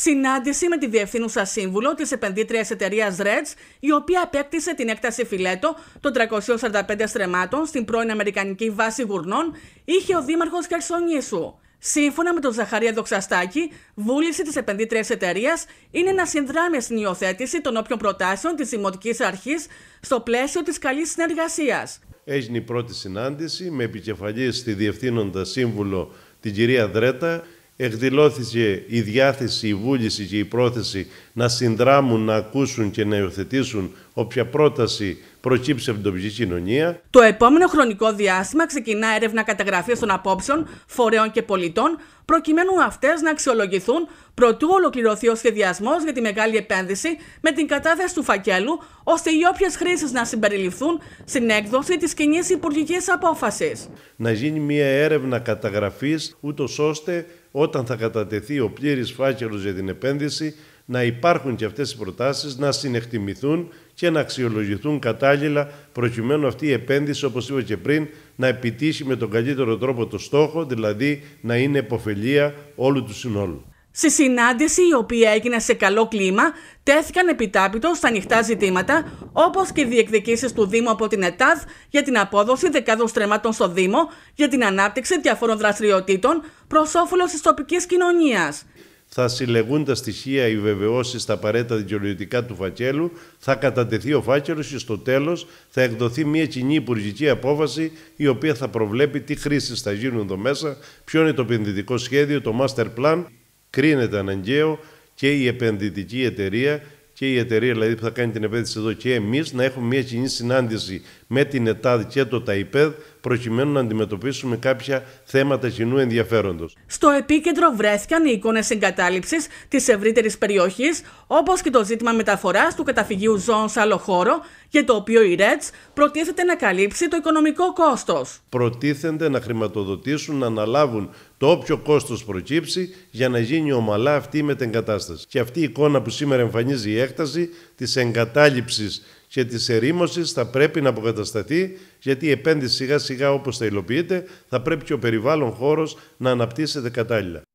συνάντηση με τη διευθύνουσα σύμβουλο της επενδύτριας εταιρείας REDS, η οποία απέκτησε την έκταση φιλέτο των 345 στρεμάτων στην πρώην Αμερικανική βάση γουρνών, είχε ο Δήμαρχος Χερσονήσου. Σύμφωνα με τον Ζαχαρία Δοξαστάκη, βούληση της επενδύτριας εταιρείας είναι να συνδράμει στην υιοθέτηση των όποιων προτάσεων της Δημοτικής Αρχής στο πλαίσιο της καλής συνεργασίας. Έγινε η πρώτη συνάντηση με επικεφαλής στη διευθύνοντα σύμβουλο την κυρία Δρέτα εκδηλώθηκε η διάθεση, η βούληση και η πρόθεση να συνδράμουν, να ακούσουν και να υιοθετήσουν όποια πρόταση προκύψει από την τοπική κοινωνία. Το επόμενο χρονικό διάστημα ξεκινά έρευνα καταγραφή των απόψεων, φορέων και πολιτών προκειμένου αυτές να αξιολογηθούν προτού ολοκληρωθεί ο σχεδιασμός για τη μεγάλη επένδυση με την κατάθεση του φακέλου, ώστε οι όποιες χρήσεις να συμπεριληφθούν στην έκδοση της κοινή υπουργικής απόφασης. Να γίνει μια έρευνα καταγραφής, ούτως ώστε όταν θα κατατεθεί ο πλήρης φάκελος για την επένδυση να υπάρχουν και αυτές οι προτάσεις, να συνεκτιμηθούν και να αξιολογηθούν κατάλληλα προκειμένου αυτή η επένδυση, όπως είπα και πριν, να επιτύχει με τον καλύτερο τρόπο το στόχο, δηλαδή να είναι εποφελία όλου του συνόλου. Στη συνάντηση, η οποία έγινε σε καλό κλίμα, τέθηκαν επιτάπητος στα ανοιχτά ζητήματα, όπως και οι διεκδικήσεις του Δήμου από την ΕΤΑΔ για την απόδοση δεκάδων στρεμάτων στο Δήμο για την ανάπτυξη διαφόρων δραστηριοτήτων προς όφελος της τοπικής κοινωνίας θα συλλεγούν τα στοιχεία, οι βεβαιώσεις, τα απαραίτητα δικαιολογητικά του φακέλου, θα κατατεθεί ο φάκελος και στο τέλος θα εκδοθεί μια κοινή υπουργική απόφαση η οποία θα προβλέπει τι χρήσεις θα γίνουν εδώ μέσα, ποιο είναι το επενδυτικό σχέδιο, το master plan. Κρίνεται αναγκαίο και η επενδυτική εταιρεία και η εταιρεία δηλαδή που θα κάνει την επένδυση εδώ και εμείς να έχουμε μια κοινή συνάντηση με την ΕΤΑΔ και το ΤΑΙΠΕΔ προκειμένου να αντιμετωπίσουμε κάποια θέματα κοινού ενδιαφέροντος. Στο επίκεντρο βρέθηκαν οι εικόνες εγκατάλειψης της ευρύτερης περιοχής, όπως και το ζήτημα μεταφοράς του καταφυγίου ζώων σε άλλο χώρο, για το οποίο η ΡΕΤΣ προτίθεται να καλύψει το οικονομικό κόστος. Προτίθενται να χρηματοδοτήσουν, να αναλάβουν το όποιο κόστος προκύψει για να γίνει ομαλά αυτή η μετεγκατάσταση. Και αυτή η εικόνα που σήμερα εμφανίζει η έκταση της εγκατάλειψης και της ερήμωσης θα πρέπει να αποκατασταθεί, γιατί η επένδυση σιγά σιγά όπως θα υλοποιείται, θα πρέπει και ο περιβάλλον χώρος να αναπτύσσεται κατάλληλα.